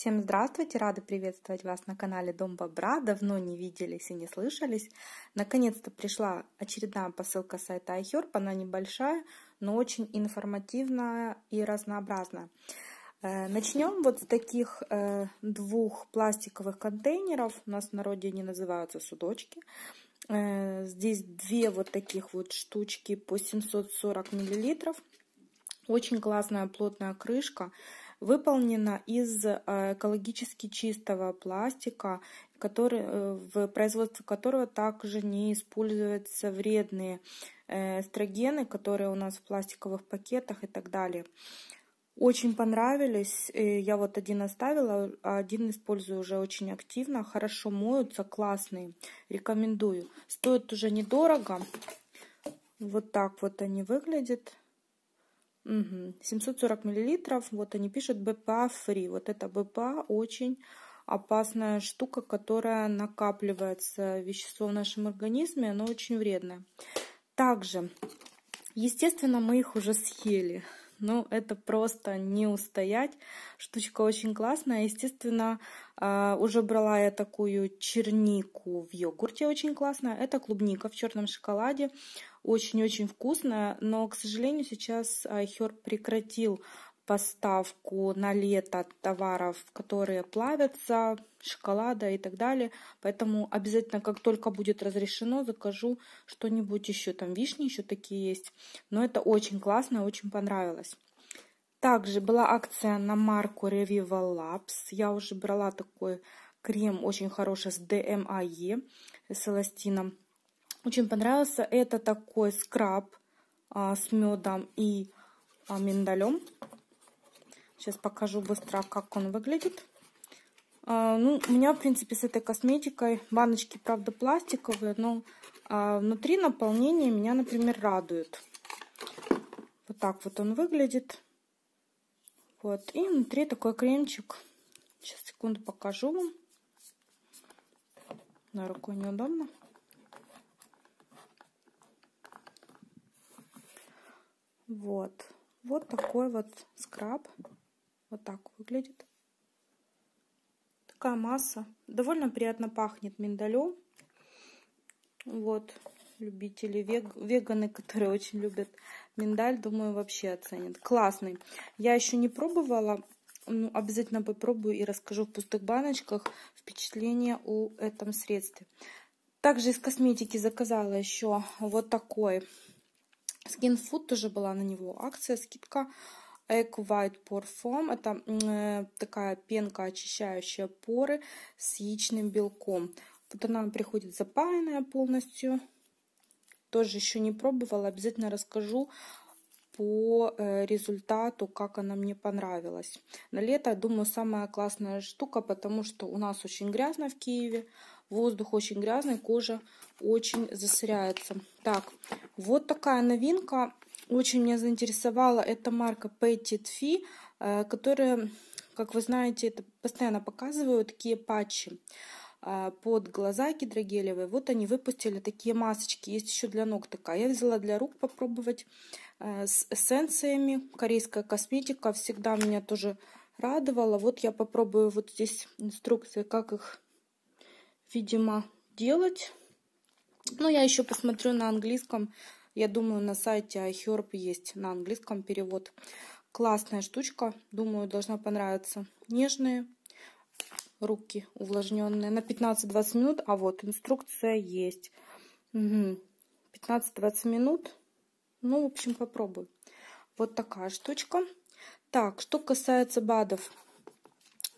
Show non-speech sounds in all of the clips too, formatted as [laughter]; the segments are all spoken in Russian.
Всем здравствуйте! рады приветствовать вас на канале Дом Бобра. Давно не виделись и не слышались. Наконец-то пришла очередная посылка сайта iHerb. Она небольшая, но очень информативная и разнообразная. Э, начнем вот с таких э, двух пластиковых контейнеров. У нас в народе они называются судочки. Э, здесь две вот таких вот штучки по 740 миллилитров. Очень классная плотная крышка выполнена из э, экологически чистого пластика, который, э, в производстве которого также не используются вредные э, эстрогены, которые у нас в пластиковых пакетах и так далее. Очень понравились. Я вот один оставила, а один использую уже очень активно. Хорошо моются, классные. Рекомендую. Стоят уже недорого. Вот так вот они выглядят. 740 миллилитров, вот они пишут BPA Free. Вот это BPA очень опасная штука, которая накапливается вещество в нашем организме, оно очень вредное. Также, естественно, мы их уже съели. Ну, это просто не устоять. Штучка очень классная. Естественно, а, уже брала я такую чернику в йогурте, очень классная. Это клубника в черном шоколаде, очень-очень вкусная. Но, к сожалению, сейчас а, Хер прекратил поставку на лето товаров, которые плавятся, шоколада и так далее. Поэтому обязательно, как только будет разрешено, закажу что-нибудь еще. Там вишни еще такие есть. Но это очень классно, очень понравилось. Также была акция на марку Revival Labs. Я уже брала такой крем очень хороший с DMAE, с эластином. Очень понравился. Это такой скраб а, с медом и а, миндалем. Сейчас покажу быстро, как он выглядит. А, ну, у меня, в принципе, с этой косметикой баночки, правда, пластиковые, но а, внутри наполнение меня, например, радует. Вот так вот он выглядит. Вот, и внутри такой кремчик. Сейчас, секунду, покажу вам. На руку неудобно. Вот. Вот такой вот скраб. Вот так выглядит. Такая масса. Довольно приятно пахнет миндалем. Вот, любители, вег, веганы, [laughs] которые очень любят миндаль, думаю, вообще оценят. Классный. Я еще не пробовала, ну, обязательно попробую и расскажу в пустых баночках впечатление о этом средстве. Также из косметики заказала еще вот такой Skin Food, тоже была на него акция, скидка Эко White Pore Foam. Это э, такая пенка, очищающая поры с яичным белком. Вот она приходит запаянная полностью. Тоже еще не пробовала. Обязательно расскажу по э, результату, как она мне понравилась. На лето, думаю, самая классная штука, потому что у нас очень грязно в Киеве, воздух очень грязный, кожа очень засоряется. Так, вот такая новинка. Очень меня заинтересовала эта марка Petit Fee, э, которая, как вы знаете, это постоянно показывают такие патчи э, под глаза гидрогелевые. Вот они выпустили такие масочки. Есть еще для ног такая. Я взяла для рук попробовать э, с эссенциями. Корейская косметика всегда меня тоже радовала. Вот я попробую вот здесь инструкция, как их, видимо, делать. Но ну, я еще посмотрю на английском, я думаю, на сайте iHerb есть на английском перевод. Классная штучка, думаю, должна понравиться. Нежные руки увлажненные на 15-20 минут. А вот инструкция есть. Угу. 15-20 минут. Ну, в общем, попробую. Вот такая штучка. Так, что касается БАДов.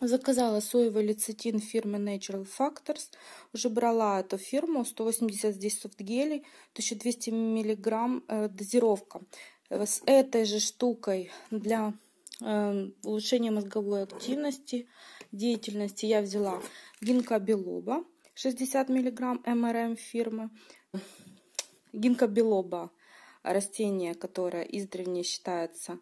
Заказала соевый лецитин фирмы Natural Factors. Уже брала эту фирму. 180 здесь софтгелей, 1200 миллиграмм э, дозировка. Э, с этой же штукой для э, улучшения мозговой активности, деятельности я взяла гинкобелоба 60 миллиграмм МРМ фирмы. Гинкобелоба растение, которое издревле считается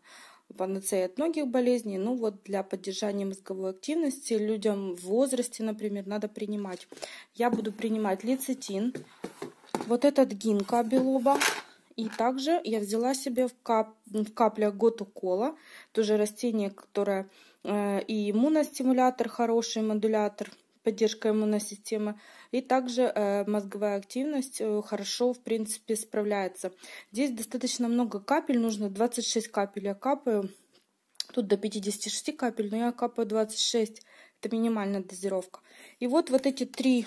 панацея от многих болезней. Ну вот для поддержания мозговой активности людям в возрасте, например, надо принимать. Я буду принимать лецитин, вот этот гинка белоба. И также я взяла себе в, кап, в каплях готукола, тоже растение, которое э, и иммуностимулятор, хороший модулятор – поддержка иммуносистемы. И также э, мозговая активность э, хорошо, в принципе, справляется. Здесь достаточно много капель, нужно 26 капель я капаю. Тут до 56 капель, но я капаю 26. Это минимальная дозировка. И вот вот эти три,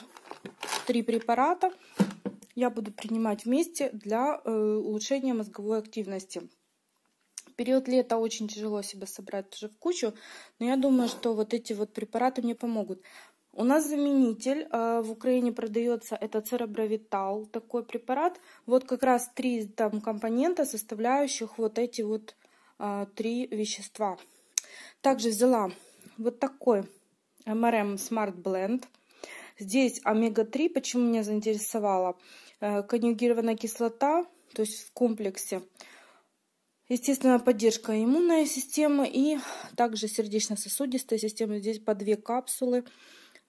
три препарата я буду принимать вместе для э, улучшения мозговой активности период лета очень тяжело себя собрать уже в кучу, но я думаю, что вот эти вот препараты мне помогут. У нас заменитель. А, в Украине продается это церебровитал, такой препарат. Вот как раз три там компонента, составляющих вот эти вот а, три вещества. Также взяла вот такой MRM Smart Blend. Здесь омега-3. Почему меня заинтересовала? Э, конъюгированная кислота, то есть в комплексе. Естественно, поддержка иммунной системы и также сердечно-сосудистой системы. Здесь по две капсулы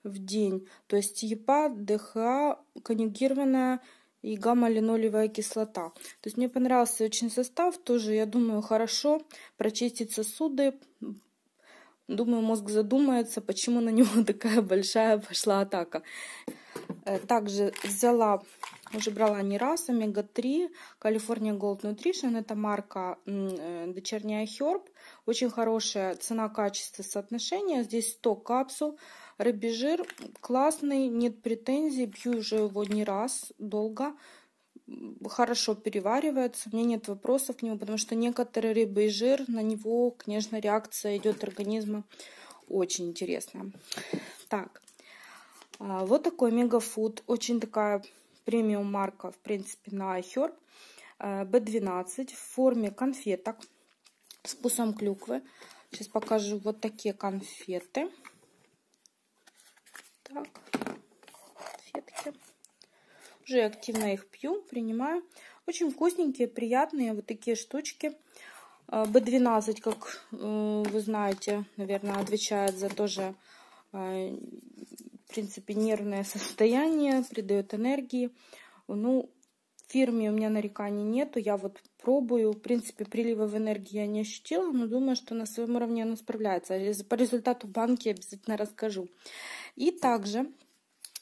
в день. То есть ЕПА, ДХА, конъюгированная и гамма-линолевая кислота. То есть мне понравился очень состав, тоже, я думаю, хорошо прочистить сосуды. Думаю, мозг задумается, почему на него [laughs] такая большая пошла атака. Э, также взяла, уже брала не раз, омега-3, California Gold Nutrition. Это марка э, дочерняя Херб Очень хорошая цена-качество соотношение. Здесь 100 капсул. Рыбий жир классный, нет претензий. Пью уже его не раз, долго хорошо переваривается, у меня нет вопросов к нему, потому что некоторые рыбы и жир, на него, конечно, реакция идет организма очень интересно. Так, а, вот такой мегафуд, очень такая премиум марка, в принципе, на iHerb. А, B12 в форме конфеток с вкусом клюквы. Сейчас покажу вот такие конфеты. Так, конфетки. Уже активно их пью, принимаю. Очень вкусненькие, приятные вот такие штучки. А, B12, как э, вы знаете, наверное, отвечает за тоже э, принципе, нервное состояние, придает энергии. Ну, в фирме у меня нареканий нету, я вот пробую. В принципе, приливов энергии я не ощутила, но думаю, что на своем уровне она справляется. А по результату банки обязательно расскажу. И также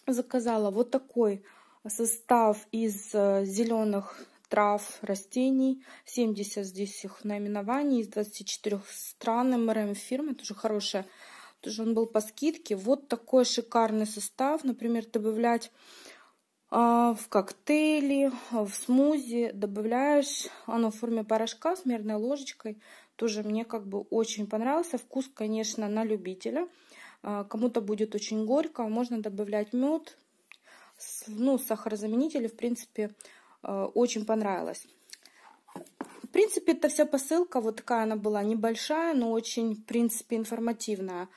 заказала вот такой состав из э, зеленых трав, растений. 70 здесь их наименований из 24 стран МРМ фирмы. Тоже хорошая тоже он был по скидке. Вот такой шикарный состав, например, добавлять а, в коктейли, в смузи добавляешь, оно в форме порошка с мерной ложечкой. Тоже мне как бы очень понравился. Вкус, конечно, на любителя. А, кому-то будет очень горько, а можно добавлять мед, ну, сахарозаменители, в принципе, очень понравилось. В принципе, это вся посылка, вот такая она была небольшая, но очень, в принципе, информативная.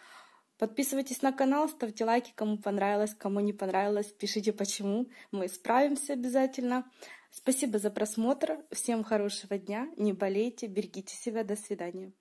Подписывайтесь на канал, ставьте лайки, кому понравилось, кому не понравилось, пишите почему. Мы справимся обязательно. Спасибо за просмотр, всем хорошего дня, не болейте, берегите себя, до свидания.